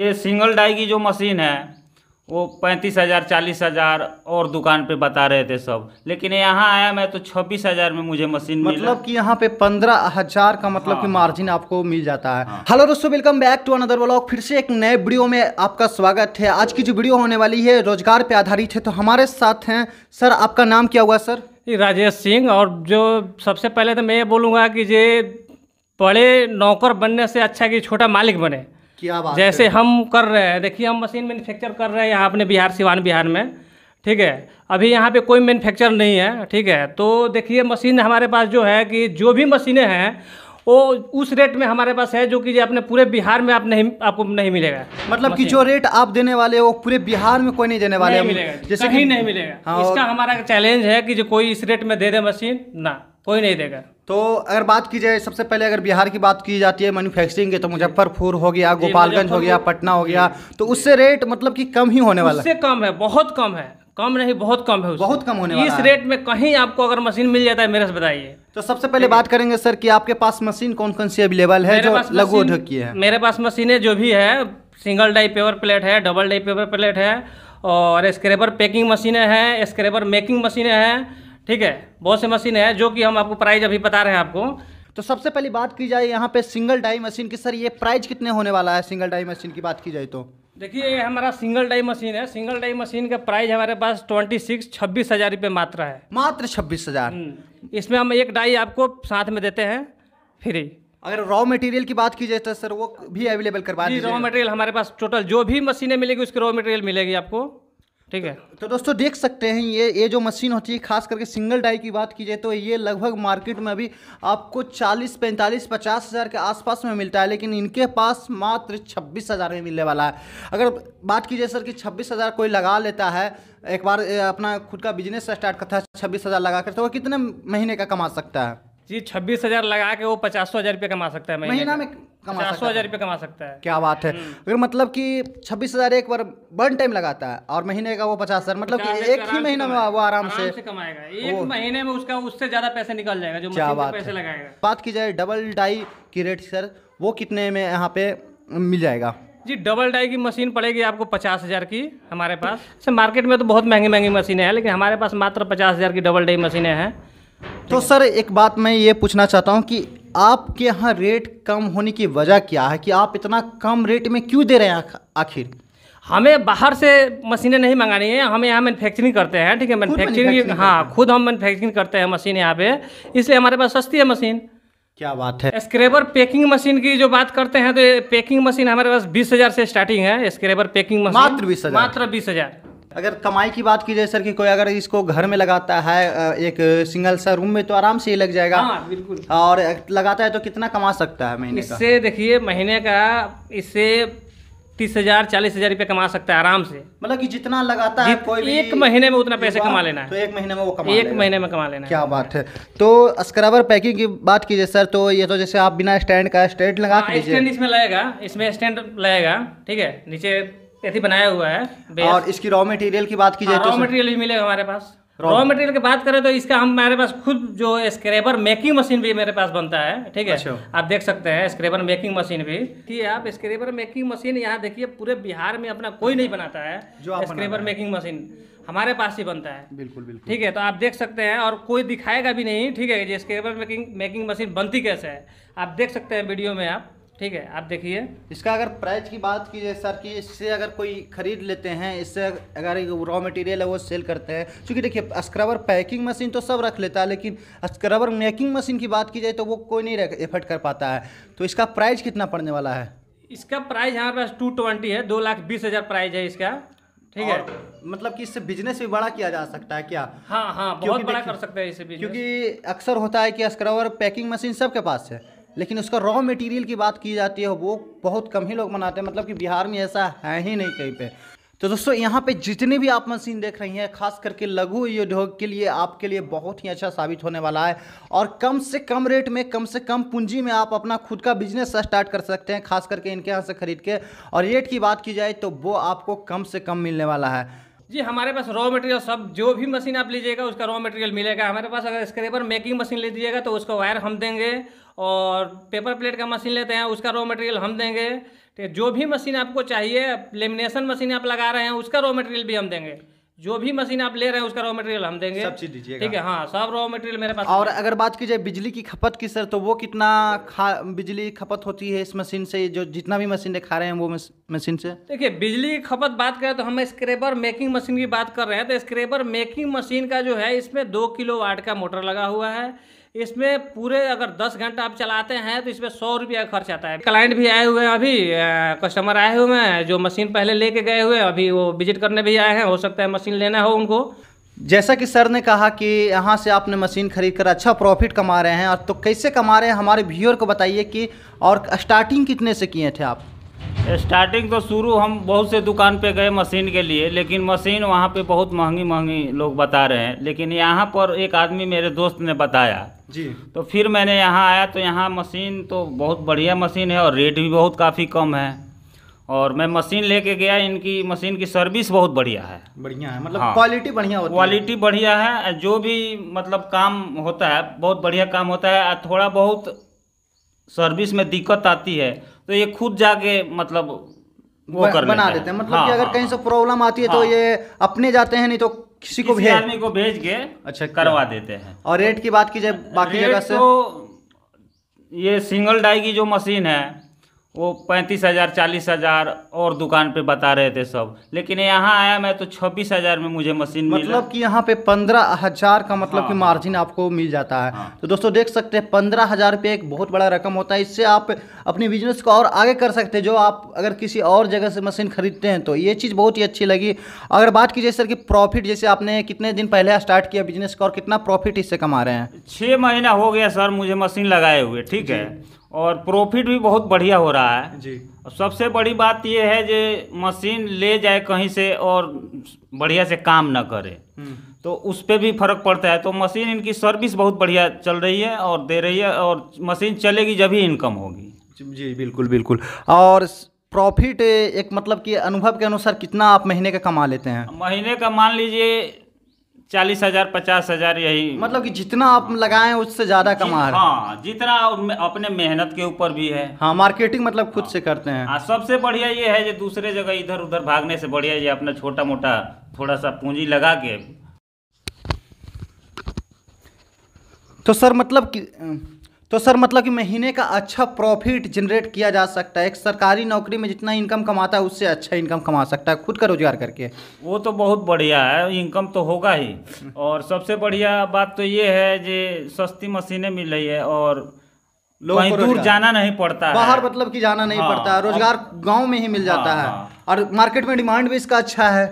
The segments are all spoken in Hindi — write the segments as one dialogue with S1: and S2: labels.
S1: ये सिंगल डाई की जो मशीन है वो पैंतीस हज़ार चालीस हज़ार और दुकान पे बता रहे थे सब लेकिन यहाँ आया मैं तो छब्बीस हज़ार में मुझे मशीन मतलब
S2: कि यहाँ पे पंद्रह हज़ार का मतलब हाँ। कि मार्जिन आपको मिल जाता है हाँ। हेलो दोस्तों welcome back to another blog फिर से एक नए वीडियो में आपका स्वागत है आज की जो वीडियो होने वाली है रोजगार पर आधारित है तो हमारे साथ हैं सर आपका नाम क्या हुआ
S3: सर राजेश सिंह और जो सबसे पहले तो मैं ये बोलूँगा कि ये बड़े नौकर बनने से अच्छा कि छोटा मालिक बने
S2: क्या बात जैसे
S3: हम कर रहे हैं देखिए हम मशीन मैन्युफैक्चर कर रहे हैं यहाँ अपने बिहार सिवान बिहार में ठीक है अभी यहाँ पे कोई मैन्युफैक्चर नहीं है ठीक है तो देखिए मशीन हमारे पास जो है कि जो भी मशीनें हैं वो उस रेट में हमारे पास है जो कि अपने पूरे बिहार में आप नहीं आपको नहीं मिलेगा मतलब कि जो
S2: रेट आप देने वाले हो पूरे बिहार में कोई नहीं देने वाले नहीं मिलेगा जैसे कहीं नहीं मिलेगा हाँ, इसका
S3: हमारा चैलेंज है कि जो कोई इस रेट में दे दे मशीन ना कोई नहीं देगा तो अगर बात
S2: की जाए सबसे पहले अगर बिहार की बात की जाती है मैन्युफैक्चरिंग की तो मुजफ्फरपुर हो गया गोपालगंज हो गया पटना हो गया तो उससे रेट मतलब कि कम ही होने वाला है
S3: कम है बहुत कम है कम नहीं बहुत कम है बहुत कम होने वाला इस रेट में कहीं आपको अगर मशीन मिल जाता है मेरे से बताइए तो सबसे
S2: पहले बात करेंगे सर कि आपके पास मशीन कौन कौन सी अवेलेबल है जो लघु उद्योग की है
S3: मेरे पास मशीनें जो भी है सिंगल डाई पेपर प्लेट है डबल डाई पेपर प्लेट है और स्क्रेबर पैकिंग मशीनें हैं स्क्रेबर मेकिंग मशीनें हैं ठीक है बहुत से मशीन है जो कि हम आपको प्राइस अभी बता रहे हैं आपको
S2: तो सबसे पहली बात की जाए यहाँ पे सिंगल डाई मशीन की सर ये प्राइस कितने होने वाला है सिंगल डाई मशीन की बात की जाए तो
S3: देखिए ये हमारा सिंगल डाई मशीन है सिंगल डाई मशीन का प्राइस हमारे पास ट्वेंटी सिक्स छब्बीस हज़ार रुपये मात्रा है
S2: मात्र छब्बीस हज़ार हम्म।
S3: इसमें हम एक डाई आपको साथ में देते हैं फ्री
S2: अगर रॉ मटेरियल की बात की जाए तो सर वो भी अवेलेबल करवा रॉ
S3: मटेरियल हमारे पास टोटल जो भी मशीनें मिलेगी उसकी रॉ मटेरियल मिलेगी आपको ठीक तो है तो,
S2: तो दोस्तों देख सकते हैं ये ये जो मशीन होती है खास करके सिंगल डाई की बात की जाए तो ये लगभग मार्केट में अभी आपको 40 45 पचास हज़ार के आसपास में मिलता है लेकिन इनके पास मात्र छब्बीस हज़ार में मिलने वाला है अगर बात की जाए सर कि छब्बीस हज़ार कोई लगा लेता है एक बार अपना खुद का बिजनेस स्टार्ट करता है छब्बीस हज़ार लगा कर तो वो कितने महीने का कमा सकता है
S3: जी छब्बीस हज़ार लगा के वो पचासों हज़ार रुपये कमा सकता है महीना में कमा सकता है रुपये कमा सकता है
S2: क्या बात है हम्म। अगर मतलब कि छब्बीस हज़ार एक बार वन टाइम लगाता है और महीने का वो पचास हज़ार मतलब कि एक ही महीने में वो आराम से
S3: कमाएगा एक महीने में उसका उससे ज़्यादा पैसे निकल जाएगा जो क्या बात लगाएगा
S2: बात की जाए डबल डाई की रेट सर वो कितने में यहाँ पे मिल जाएगा
S3: जी डबल डाई की मशीन पड़ेगी आपको पचास हज़ार की हमारे पास सर मार्केट में तो बहुत महंगी महंगी मशीनें हैं लेकिन हमारे पास मात्र पचास हज़ार की डबल डाई मशीनें हैं
S2: तो सर एक बात मैं ये पूछना चाहता हूँ कि आपके यहाँ रेट कम होने की वजह क्या है कि आप इतना कम रेट में क्यों दे रहे हैं
S3: आखिर हमें बाहर से मशीनें नहीं मंगानी है हमें यहाँ मैनुफैक्चरिंग करते हैं ठीक है मैनुफैक्चरिंग हाँ खुद हम मैनुफैक्चरिंग करते हैं मशीन यहाँ पे इसलिए हमारे पास सस्ती है मशीन क्या बात है स्क्रेबर पैकिंग मशीन की जो बात करते हैं तो पैकिंग मशीन हमारे पास बीस हज़ार से स्टार्टिंग है स्क्रेबर पैकिंग मशीन मात्र बीस हज़ार मात्र बीस हज़ार
S2: अगर कमाई की बात की जाए सर कि कोई अगर इसको घर में लगाता है एक सिंगल सा रूम में तो आराम से ही लग जाएगा हाँ बिल्कुल और लगाता है तो कितना कमा सकता है महीने इससे
S3: देखिए महीने का इससे तीस हजार चालीस हजार रुपया कमा सकता है आराम से
S2: मतलब कि जितना लगाता है कोई भी एक महीने में उतना पैसे कमा लेना है तो
S3: एक महीने में वो कमा एक महीने
S2: में कमा लेना क्या बात है तो स्क्रबर पैकिंग की बात कीजिए सर तो ये तो जैसे आप बिना स्टैंड का स्टैंड लगा स्टैंड हाँ,
S3: इसमें लगेगा इसमें स्टैंड लगेगा ठीक है नीचे यथी बनाया हुआ है और इसकी रॉ मटेरियल की बात की जाए हाँ, तो रॉ मटेरियल भी मिलेगा हमारे पास रॉ मटेरियल की बात करें तो इसका हम हमारे पास खुद जो स्क्रेबर मेकिंग मशीन भी मेरे पास बनता है ठीक है अच्छा। आप देख सकते हैं स्क्रेबर मेकिंग मशीन भी ठीक है आप स्क्रेबर मेकिंग मशीन यहाँ देखिए पूरे बिहार में अपना कोई नहीं बनाता है जो स्क्रेबर मेकिंग मशीन हमारे पास ही बनता है बिल्कुल बिल्कुल ठीक है तो आप देख सकते हैं और कोई दिखाएगा भी नहीं ठीक है जो स्क्रेबर मेकिंग मेकिंग मशीन बनती कैसे है आप देख सकते हैं वीडियो में आप ठीक है आप देखिए
S2: इसका अगर प्राइस की बात की जाए सर कि इससे अगर कोई खरीद लेते हैं इससे अगर रॉ मटेरियल है वो सेल करते हैं क्योंकि देखिए स्क्रबर पैकिंग मशीन तो सब रख लेता है लेकिन स्क्रबर मेकिंग मशीन की बात की जाए तो वो कोई नहीं एफर्ट कर पाता है तो इसका प्राइस कितना पड़ने वाला है
S3: इसका प्राइस हमारे पास टू ट्वेंटी है दो लाख बीस हज़ार प्राइस है इसका ठीक है मतलब कि इससे बिजनेस भी बड़ा किया जा सकता है क्या हाँ हाँ बहुत बड़ा कर सकते हैं इससे क्योंकि
S2: अक्सर होता है कि स्क्रबर पैकिंग मशीन सबके पास है लेकिन उसका रॉ मटेरियल की बात की जाती है वो बहुत कम ही लोग बनाते हैं मतलब कि बिहार में ऐसा है ही नहीं कहीं पे तो दोस्तों यहाँ पे जितने भी आप मशीन देख रही हैं खास करके लघु उद्योग के लिए आपके लिए बहुत ही अच्छा साबित होने वाला है और कम से कम रेट में कम से कम पूंजी में आप अपना खुद का बिजनेस स्टार्ट कर सकते हैं खास करके इनके यहाँ से खरीद के और रेट की बात की जाए तो वो आपको कम से कम मिलने वाला है
S3: जी हमारे पास रॉ मटेरियल सब जो भी मशीन आप लीजिएगा उसका रॉ मटेरियल मिलेगा हमारे पास अगर स्क्रेपर मेकिंग मशीन ले दीजिएगा तो उसका वायर हम देंगे और पेपर प्लेट का मशीन लेते हैं उसका रॉ मटेरियल हम देंगे ठीक तो है जो भी मशीन आपको चाहिए लेमिनेशन मशीन आप लगा रहे हैं उसका रॉ मटेरियल भी हम देंगे जो भी मशीन आप ले रहे हैं उसका रॉ मटेरियल हम देंगे सब चीज दीजिए ठीक है हाँ सब रॉ मटेरियल मेरे पास और अगर
S2: बात की जाए बिजली की खपत की सर तो वो कितना खा बिजली खपत होती है इस मशीन से जो जितना भी मशीन खा रहे हैं वो मशीन
S3: से देखिए बिजली की खपत बात करें तो हम स्क्रेबर मेकिंग मशीन की बात कर रहे हैं तो स्क्रेबर मेकिंग मशीन का जो है इसमें दो किलो वाट का मोटर लगा हुआ है इसमें पूरे अगर दस घंटा आप चलाते हैं तो इसमें सौ रुपया खर्च आता है क्लाइंट भी आए हुए हैं अभी कस्टमर आए हुए हैं जो मशीन पहले लेके गए हुए हैं अभी वो विजिट करने भी आए हैं हो सकता है मशीन लेना हो उनको
S2: जैसा कि सर ने कहा कि यहाँ से आपने मशीन खरीद कर अच्छा प्रॉफिट कमा रहे हैं और तो कैसे कमा रहे हैं हमारे व्यूअर को बताइए कि और स्टार्टिंग कितने से किए थे आप
S1: स्टार्टिंग तो शुरू हम बहुत से दुकान पे गए मशीन के लिए लेकिन मशीन वहाँ पे बहुत महंगी महंगी लोग बता रहे हैं लेकिन यहाँ पर एक आदमी मेरे दोस्त ने बताया जी तो फिर मैंने यहाँ आया तो यहाँ मशीन तो बहुत बढ़िया मशीन है और रेट भी बहुत काफ़ी कम है और मैं मशीन लेके गया इनकी मशीन की सर्विस बहुत बढ़िया है बढ़िया है मतलब हाँ। क्वालिटी बढ़िया होती क्वालिटी बढ़िया है जो भी मतलब काम होता है बहुत बढ़िया काम होता है थोड़ा बहुत सर्विस में दिक्कत आती है तो ये खुद जाके मतलब वो कर बना देते हैं मतलब हाँ, कि अगर हाँ, कहीं
S2: से प्रॉब्लम हाँ। आती है तो हाँ, तो ये अपने जाते हैं नहीं तो किसी को भेज आदमी
S1: को भेज के अच्छा करवा देते हैं और रेट की बात की जाए बाकी जगह से तो ये सिंगल डाई की जो मशीन है वो पैंतीस हज़ार चालीस हज़ार और दुकान पे बता रहे थे सब लेकिन यहाँ आया मैं तो छब्बीस हज़ार में मुझे मशीन मतलब
S2: कि यहाँ पे पंद्रह हज़ार का मतलब हाँ, कि मार्जिन आपको मिल जाता है हाँ, तो दोस्तों देख सकते हैं पंद्रह हज़ार रुपये एक बहुत बड़ा रकम होता है इससे आप अपनी बिजनेस को और आगे कर सकते हैं जो आप अगर किसी और जगह से मशीन खरीदते हैं तो ये चीज़ बहुत ही अच्छी लगी अगर बात की जाए सर कि प्रॉफिट जैसे आपने कितने दिन पहले स्टार्ट किया बिजनेस का और कितना प्रॉफिट इससे कमा रहे हैं
S1: छः महीना हो गया सर मुझे मशीन लगाए हुए ठीक है और प्रॉफिट भी बहुत बढ़िया हो रहा है जी और सबसे बड़ी बात यह है जो मशीन ले जाए कहीं से और बढ़िया से काम ना करे हम्म। तो उस पर भी फर्क पड़ता है तो मशीन इनकी सर्विस बहुत बढ़िया चल रही है और दे रही है और मशीन चलेगी जब ही इनकम होगी जी बिल्कुल बिल्कुल
S2: और प्रॉफिट एक मतलब कि अनुभव के अनुसार कितना आप महीने का कमा लेते हैं
S1: महीने का मान लीजिए चालीस हजार पचास हजार यही मतलब
S2: कि जितना आप लगाए उससे ज्यादा कमा रहे हाँ
S1: जितना अपने मेहनत के ऊपर भी है हाँ मार्केटिंग मतलब खुद हाँ, से करते हैं हाँ सबसे बढ़िया ये है जो दूसरे जगह इधर उधर भागने से बढ़िया ये अपना छोटा मोटा थोड़ा सा पूंजी लगा के
S2: तो सर मतलब कि तो सर मतलब कि महीने का अच्छा प्रॉफिट जनरेट किया जा सकता है एक सरकारी नौकरी में जितना इनकम कमाता है उससे अच्छा इनकम कमा सकता है खुद का रोजगार करके
S1: वो तो बहुत बढ़िया है इनकम तो होगा ही और सबसे बढ़िया बात तो ये है जो सस्ती मशीनें मिल रही है और लोग दूर जाना नहीं पड़ता बाहर
S2: मतलब कि जाना नहीं हाँ, पड़ता रोजगार गाँव में ही मिल जाता हाँ, है हाँ। और मार्केट में डिमांड भी इसका अच्छा है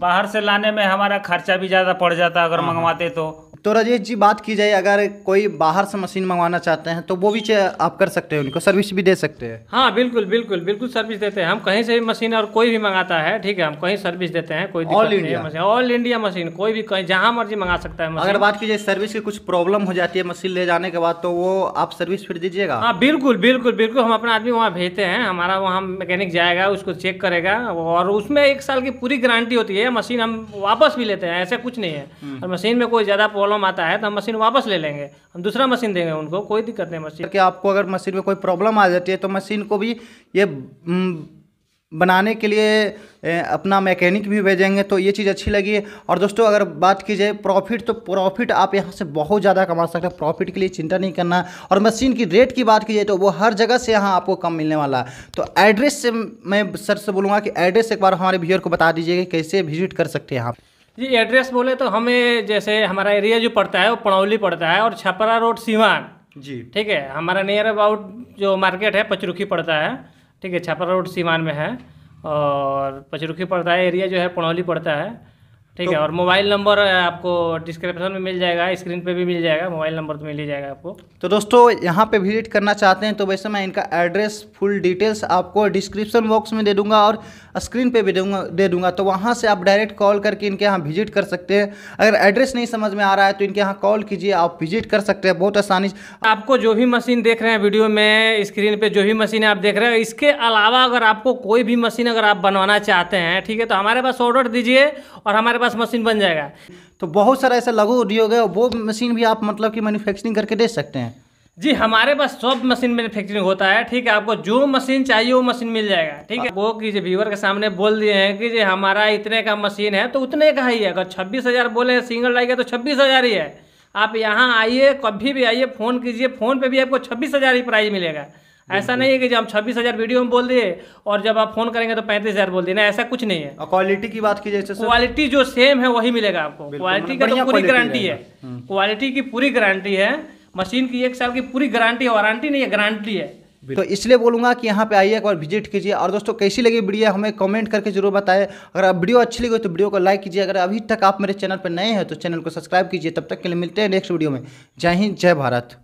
S1: बाहर से लाने में हमारा खर्चा भी ज़्यादा पड़
S3: जाता अगर हाँ, मंगवाते तो
S2: तो राजेश जी बात की जाए अगर कोई बाहर से मशीन मंगवाना चाहते हैं तो वो भी आप कर सकते हैं उनको सर्विस भी दे सकते हैं
S3: हाँ बिल्कुल बिल्कुल बिल्कुल सर्विस देते हैं हम कहीं से भी मशीन और कोई भी मंगाता है ठीक है हम कहीं सर्विस देते हैं कोई all India machine all India machine कोई भी कहीं जहाँ मर्जी मंगा सकता है अगर बात
S2: की जाए सर्विस की कुछ प्रॉब्लम हो जाती है मशीन ले जाने के बाद तो वो आप सर्विस
S3: फिर दीजिएगा हाँ बिल्कुल बिल्कुल बिल्कुल हम अपना आदमी वहाँ भेजते हैं हमारा वहाँ मैकेनिक जाएगा उसको चेक करेगा और उसमें एक साल की पूरी गारंटी होती है मशीन हम वापस भी लेते हैं ऐसा कुछ नहीं है हम्म। और मशीन में कोई ज़्यादा प्रॉब्लम प्रॉब्लम आता है तो हम मशीन वापस ले लेंगे हम दूसरा मशीन देंगे उनको कोई दिक्कत नहीं मशीन
S2: कि आपको अगर मशीन में कोई प्रॉब्लम आ जाती है तो मशीन को भी ये हम्म, बनाने के लिए अपना मैकेनिक भी भेजेंगे तो ये चीज़ अच्छी लगी है और दोस्तों अगर बात की जाए प्रॉफिट तो प्रॉफिट आप यहाँ से बहुत ज़्यादा कमा सकते हैं प्रॉफिट के लिए चिंता नहीं करना और मशीन की रेट की बात की जाए तो वो हर जगह से यहाँ आपको कम मिलने वाला है तो एड्रेस से मैं सर से बोलूँगा कि एड्रेस एक बार हमारे व्यूअर को बता दीजिए कैसे विजिट कर सकते हैं आप
S3: जी एड्रेस बोले तो हमें जैसे हमारा एरिया जो पड़ता है वो पणौली पड़ता है और छपरा रोड सीवान जी ठीक है हमारा नियर अबाउट जो मार्केट है पचरुखी पड़ता है ठीक है छपरा रोड सीवान में है और पचरुखी पड़ता है एरिया जो है पणौली पड़ता है ठीक तो, है और मोबाइल नंबर आपको डिस्क्रिप्शन में मिल जाएगा स्क्रीन पे भी मिल जाएगा मोबाइल नंबर तो मिल ही जाएगा आपको
S2: तो दोस्तों यहाँ पे विजिट करना चाहते हैं तो वैसे मैं इनका एड्रेस फुल डिटेल्स आपको डिस्क्रिप्शन बॉक्स में दे दूंगा और स्क्रीन पे भी दूंगा दे दूंगा तो वहाँ से आप डायरेक्ट कॉल करके इनके यहाँ विजिट कर सकते हैं अगर एड्रेस नहीं समझ में आ रहा है तो इनके यहाँ कॉल कीजिए आप विजिट कर सकते हैं बहुत आसानी
S3: आपको जो भी मशीन देख रहे हैं वीडियो में स्क्रीन पर जो भी मशीन आप देख रहे हैं इसके अलावा अगर आपको कोई भी मशीन अगर आप बनवाना चाहते हैं ठीक है तो हमारे पास ऑर्डर दीजिए और हमारे पास मशीन बन जाएगा तो
S2: बहुत सारा ऐसा लघु उद्योग है वो मशीन भी आप मतलब कि मैन्युफैक्चरिंग करके दे सकते हैं
S3: जी हमारे पास सब मशीन मैन्युफैक्चरिंग होता है ठीक है आपको जो मशीन चाहिए वो मशीन मिल जाएगा ठीक है वो कि जो व्यूवर के सामने बोल दिए हैं कि जो हमारा इतने का मशीन है तो उतने का ही है अगर छब्बीस हज़ार बोले सिंगल लाइक है तो छब्बीस हज़ार ही है आप यहाँ आइए कभी भी आइए फ़ोन कीजिए फ़ोन पे भी आपको छब्बीस हज़ार ही प्राइज़ मिलेगा ऐसा नहीं है कि जब हम छब्बीस हज़ार वीडियो में बोल दिए और जब आप फोन करेंगे तो पैंतीस हज़ार बोल दिए ना ऐसा कुछ नहीं है और क्वालिटी की बात की जैसे क्वालिटी जो सेम है वही मिलेगा आपको क्वालिटी मतलब का तो पूरी गारंटी है क्वालिटी हम्म। की पूरी गारंटी है मशीन की एक साल की पूरी गारंटी है वारंटी नहीं है गारंटी है
S2: तो इसलिए बोलूंगा कि यहाँ पे आइए एक बार विजिट कीजिए और दोस्तों कैसी लगी वीडियो हमें कमेंट करके जरूर बताएं अगर आप वीडियो अच्छी लगी तो वीडियो को लाइक कीजिए अगर अभी तक आप मेरे चैनल पर नए हैं तो चैनल को सब्सक्राइब कीजिए तब तक के लिए मिलते हैं नेक्स्ट वीडियो में जय हिंद जय भारत